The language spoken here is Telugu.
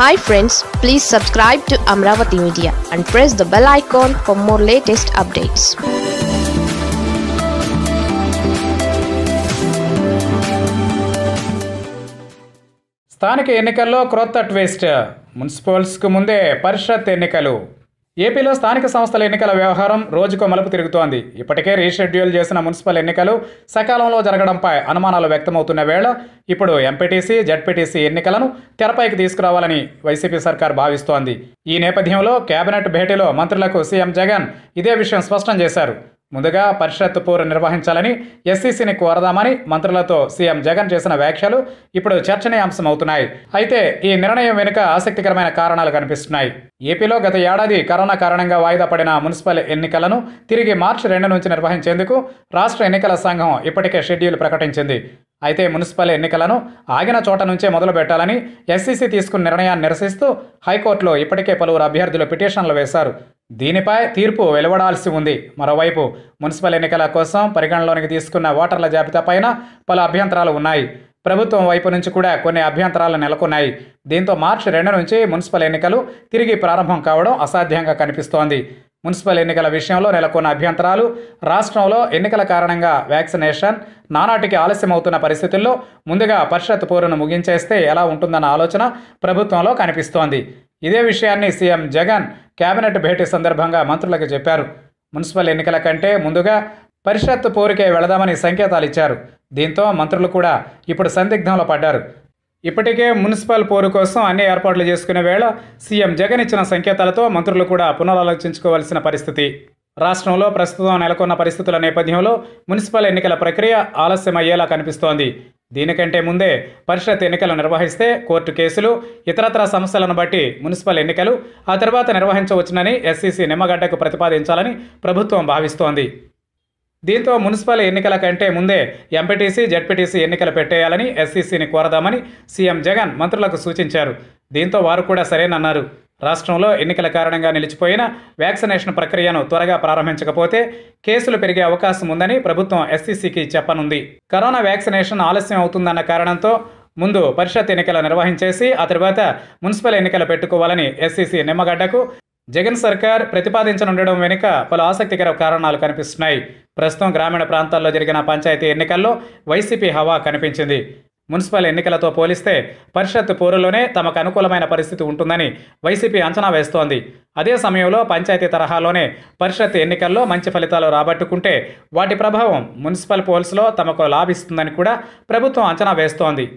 hi friends please subscribe to Amaravati media and press the bell icon for more latest updates స్థానిక ఎన్నికల్లో క్రొత్త ట్విస్ట్ మున్సిపల్స్కు ముందే పరిషత్ ఎన్నికలు ఏపీలో స్థానిక సంస్థల ఎన్నికల వ్యవహారం రోజుకో మలుపు తిరుగుతోంది ఇప్పటికే రీషెడ్యూల్ చేసిన మున్సిపల్ ఎన్నికలు సకాలంలో జరగడంపై అనుమానాలు వ్యక్తమవుతున్న వేళ ఇప్పుడు ఎంపీటీసీ జడ్పీటీసీ ఎన్నికలను తెరపైకి తీసుకురావాలని వైసీపీ సర్కార్ భావిస్తోంది ఈ నేపథ్యంలో కేబినెట్ భేటీలో మంత్రులకు సీఎం జగన్ ఇదే విషయం స్పష్టం చేశారు ముందుగా పరిషత్ పూర్ నిర్వహించాలని ఎస్సీసీని కోరదామని మంత్రులతో సీఎం జగన్ చేసిన వ్యాఖ్యలు ఇప్పుడు చర్చనీయాంశం అవుతున్నాయి అయితే ఈ నిర్ణయం వెనుక ఆసక్తికరమైన కారణాలు కనిపిస్తున్నాయి ఏపీలో గత ఏడాది కరోనా కారణంగా వాయిదా పడిన మున్సిపల్ ఎన్నికలను తిరిగి మార్చి రెండు నుంచి నిర్వహించేందుకు రాష్ట్ర ఎన్నికల సంఘం ఇప్పటికే షెడ్యూల్ ప్రకటించింది అయితే మున్సిపల్ ఎన్నికలను ఆగిన చోట నుంచే మొదలు పెట్టాలని ఎస్సీసీ తీసుకున్న నిర్ణయాన్ని నిరసిస్తూ హైకోర్టులో ఇప్పటికే పలువురు అభ్యర్థులు పిటిషన్లు వేశారు దీనిపై తీర్పు వెలువడాల్సి ఉంది మరోవైపు మున్సిపల్ ఎన్నికల కోసం పరిగణలోనికి తీసుకున్న ఓటర్ల జాబితాపైన పలు అభ్యంతరాలు ఉన్నాయి ప్రభుత్వం వైపు నుంచి కూడా కొన్ని అభ్యంతరాలు నెలకొన్నాయి దీంతో మార్చి రెండు నుంచి మున్సిపల్ ఎన్నికలు తిరిగి ప్రారంభం కావడం అసాధ్యంగా కనిపిస్తోంది మున్సిపల్ ఎన్నికల విషయంలో నెలకొన్న అభ్యంతరాలు రాష్ట్రంలో ఎన్నికల కారణంగా వ్యాక్సినేషన్ నానాటికి ఆలస్యమవుతున్న పరిస్థితుల్లో ముందుగా పరిషత్ పోరును ముగించేస్తే ఎలా ఉంటుందన్న ఆలోచన ప్రభుత్వంలో కనిపిస్తోంది ఇదే విషయాన్ని సీఎం జగన్ కేబినెట్ భేటీ సందర్భంగా మంత్రులకు చెప్పారు మున్సిపల్ ఎన్నికల కంటే ముందుగా పరిషత్ పోరుకే వెళదామని సంకేతాలు ఇచ్చారు దీంతో మంత్రులు కూడా ఇప్పుడు సందిగ్ధంలో పడ్డారు ఇప్పటికే మున్సిపల్ పోరు కోసం అన్ని ఏర్పాట్లు చేసుకునే వేళ సీఎం జగన్ ఇచ్చిన సంకేతాలతో మంత్రులు కూడా పునరాలోచించుకోవాల్సిన పరిస్థితి రాష్ట్రంలో ప్రస్తుతం నెలకొన్న పరిస్థితుల నేపథ్యంలో మున్సిపల్ ఎన్నికల ప్రక్రియ ఆలస్యమయ్యేలా కనిపిస్తోంది దీనికంటే ముందే పరిషత్ ఎన్నికలు నిర్వహిస్తే కోర్టు కేసులు ఇతరత్ర సమస్యలను బట్టి మున్సిపల్ ఎన్నికలు ఆ తర్వాత నిర్వహించవచ్చునని ఎస్సీసీ నిమ్మగడ్డకు ప్రతిపాదించాలని ప్రభుత్వం భావిస్తోంది దీంతో మున్సిపల్ ఎన్నికల కంటే ముందే ఎంపీటీసీ జడ్పీటీసీ ఎన్నికలు పెట్టేయాలని ఎస్సీసీని కోరదామని సీఎం జగన్ మంత్రులకు సూచించారు దీంతో వారు కూడా సరేనన్నారు రాష్ట్రంలో ఎన్నికల కారణంగా నిలిచిపోయిన వ్యాక్సినేషన్ ప్రక్రియను త్వరగా ప్రారంభించకపోతే కేసులు పెరిగే అవకాశం ఉందని ప్రభుత్వం ఎస్సీసీకి చెప్పనుంది కరోనా వ్యాక్సినేషన్ ఆలస్యం అవుతుందన్న కారణంతో ముందు పరిషత్ ఎన్నికలు నిర్వహించేసి ఆ తర్వాత మున్సిపల్ ఎన్నికలు పెట్టుకోవాలని ఎస్సీసీ నిమ్మగడ్డకు జగన్ సర్కార్ ప్రతిపాదించనుండడం వెనుక పలు ఆసక్తికర కారణాలు కనిపిస్తున్నాయి ప్రస్తుతం గ్రామీణ ప్రాంతాల్లో జరిగిన పంచాయతీ ఎన్నికల్లో వైసీపీ హవా కనిపించింది మున్సిపల్ ఎన్నికలతో పోలిస్తే పరిషత్ పోరులోనే తమకు అనుకూలమైన పరిస్థితి ఉంటుందని వైసీపీ అంచనా వేస్తోంది అదే సమయంలో పంచాయతీ తరహాలోనే పరిషత్ ఎన్నికల్లో మంచి ఫలితాలు రాబట్టుకుంటే వాటి ప్రభావం మున్సిపల్ పోల్స్లో తమకు లాభిస్తుందని కూడా ప్రభుత్వం అంచనా వేస్తోంది